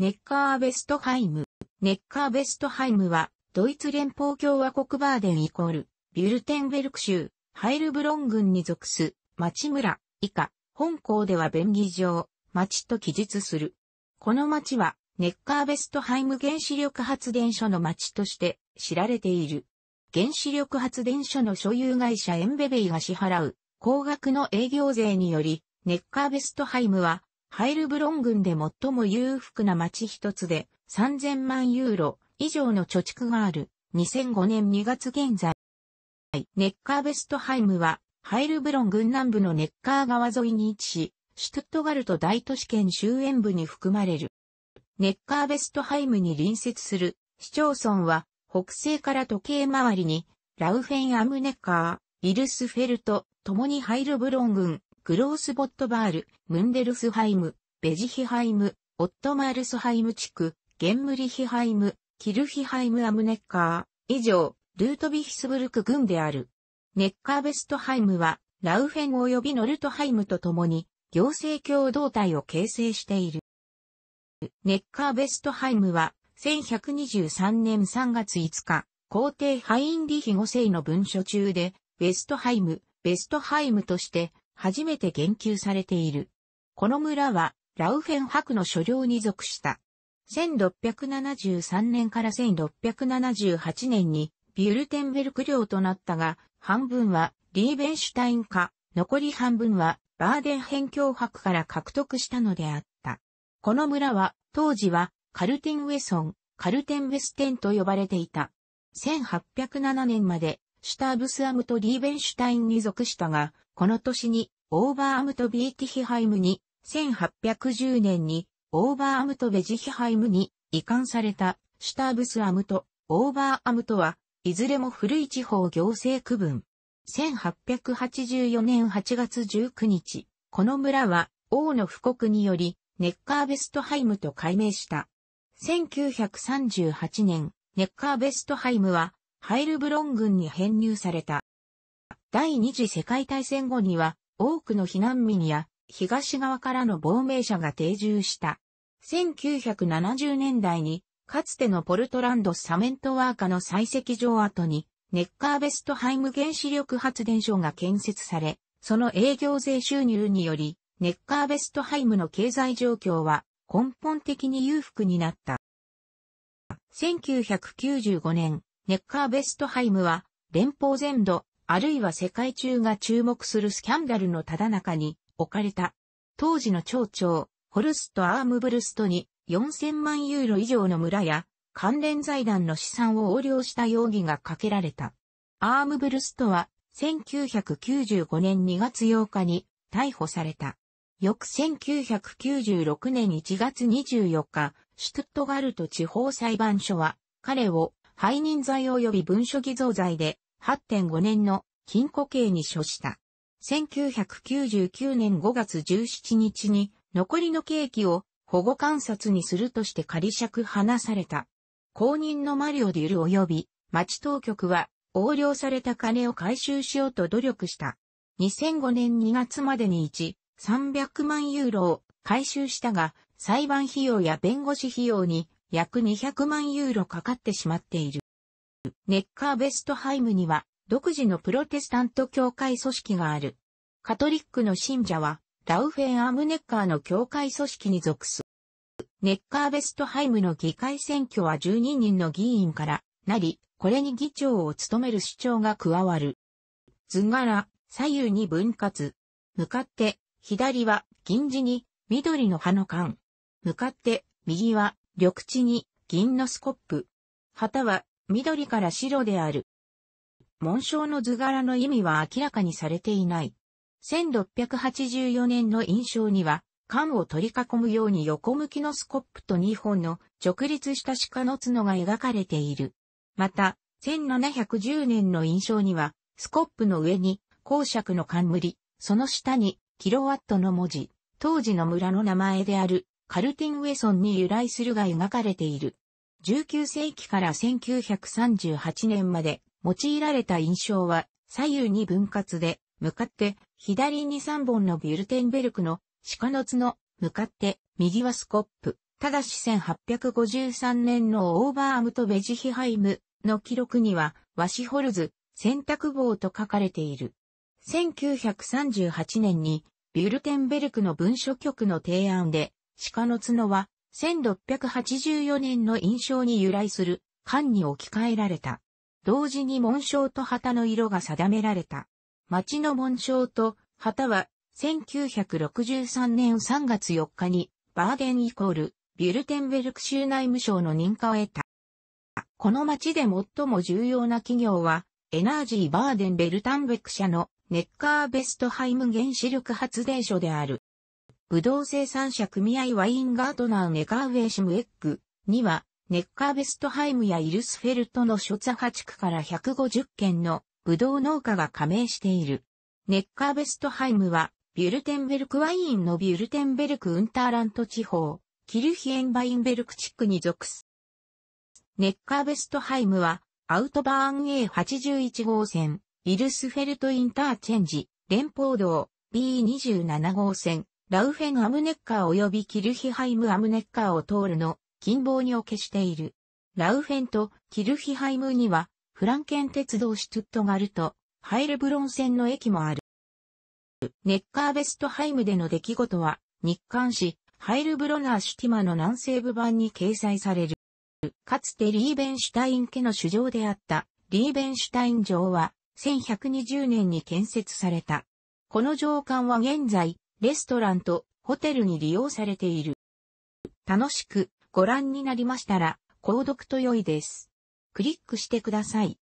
ネッカーベストハイム。ネッカーベストハイムは、ドイツ連邦共和国バーデンイコール、ビュルテンベルク州、ハイルブロン郡に属す、町村、以下、本校では便宜上、町と記述する。この町は、ネッカーベストハイム原子力発電所の町として知られている。原子力発電所の所有会社エンベベイが支払う高額の営業税により、ネッカーベストハイムはハイルブロン群で最も裕福な町一つで3000万ユーロ以上の貯蓄がある2005年2月現在。ネッカーベストハイムはハイルブロン群南部のネッカー川沿いに位置し、シュトゥットガルト大都市圏周辺部に含まれる。ネッカーベストハイムに隣接する市町村は北西から時計回りにラウフェンアムネッカー、イルスフェルト、共にハイルブロン群、グロースボットバール、ムンデルスハイム、ベジヒハイム、オットマールスハイム地区、ゲンムリヒハイム、キルヒハイムアムネッカー、以上、ルートビヒスブルク郡である。ネッカーベストハイムは、ラウフェン及びノルトハイムと共に、行政共同体を形成している。ネッカーベストハイムは、1123年3月5日、皇帝ハインリヒ5世の文書中で、ベストハイム、ベストハイムとして、初めて言及されている。この村は、ラウフェン博の所領に属した。1673年から1678年に、ビュルテンベルク領となったが、半分はリーベンシュタイン化、残り半分はバーデン辺境博から獲得したのであった。この村は、当時はカルテンウェソン、カルテンウェステンと呼ばれていた。1807年までシュターブスアムとリーベンシュタインに属したが、この年にオーバーアムとビーティヒハイムに、1810年にオーバーアムとベジヒハイムに移管されたシュターブスアムとオーバーアムとは、いずれも古い地方行政区分。1884年8月19日、この村は王の布告により、ネッカーベストハイムと改名した。1938年、ネッカーベストハイムはハイルブロン軍に編入された。第二次世界大戦後には、多くの避難民や、東側からの亡命者が定住した。1970年代に、かつてのポルトランドサメントワーカの採石場跡に、ネッカーベストハイム原子力発電所が建設され、その営業税収入により、ネッカーベストハイムの経済状況は根本的に裕福になった。1995年、ネッカーベストハイムは、連邦全土、あるいは世界中が注目するスキャンダルのただ中に置かれた。当時の町長、ホルスト・アームブルストに4000万ユーロ以上の村や関連財団の資産を横領した容疑がかけられた。アームブルストは1995年2月8日に逮捕された。翌1996年1月24日、シュトゥットガルト地方裁判所は彼を背任罪及び文書偽造罪で8.5年の禁錮刑に処した。1999年5月17日に残りの刑期を保護観察にするとして仮釈放された。公認のマリオ・デュル及び町当局は横領された金を回収しようと努力した。2005年2月までに1、300万ユーロを回収したが、裁判費用や弁護士費用に約200万ユーロかかってしまっている。ネッカーベストハイムには独自のプロテスタント教会組織がある。カトリックの信者はラウフェン・アムネッカーの教会組織に属す。ネッカーベストハイムの議会選挙は12人の議員からなり、これに議長を務める主張が加わる。図柄、左右に分割。向かって、左は銀地に緑の葉の間。向かって、右は緑地に銀のスコップ。旗は緑から白である。紋章の図柄の意味は明らかにされていない。1684年の印象には、缶を取り囲むように横向きのスコップと2本の直立した鹿の角が描かれている。また、1710年の印象には、スコップの上に公爵の冠、その下にキロワットの文字、当時の村の名前であるカルティン・ウェソンに由来するが描かれている。19世紀から1938年まで用いられた印象は左右に分割で、向かって左に3本のビュルテンベルクの鹿の角、向かって右はスコップ。ただし1853年のオーバーアムとベジヒハイムの記録には、ワシホルズ、洗濯棒と書かれている。1938年に、ビュルテンベルクの文書局の提案で、鹿の角は、1684年の印象に由来する、漢に置き換えられた。同時に紋章と旗の色が定められた。町の紋章と旗は、1963年3月4日に、バーデンイコール、ビュルテンベルク州内務省の認可を得た。この町で最も重要な企業は、エナージーバーデンベルタンベク社のネッカーベストハイム原子力発電所である。ブドウ生産者組合ワインガートナーネカーウェイシムエッグには、ネッカーベストハイムやイルスフェルトのショツハ地区から150件のブドウ農家が加盟している。ネッカーベストハイムは、ビュルテンベルクワインのビュルテンベルクウンターラント地方、キルヒエンバインベルク地区に属す。ネッカーベストハイムは、アウトバーン A81 号線、イルスフェルトインターチェンジ、連邦道 B27 号線、ラウフェン・アムネッカー及びキルヒハイム・アムネッカーを通るの近傍におけしている。ラウフェンとキルヒハイムには、フランケン鉄道シュトゥットガルト、ハイルブロン線の駅もある。ネッカーベストハイムでの出来事は、日刊誌、ハイルブロナーシュティマの南西部版に掲載される。かつてリーベンシュタイン家の主城であったリーベンシュタイン城は1120年に建設された。この城管は現在レストランとホテルに利用されている。楽しくご覧になりましたら、購読と良いです。クリックしてください。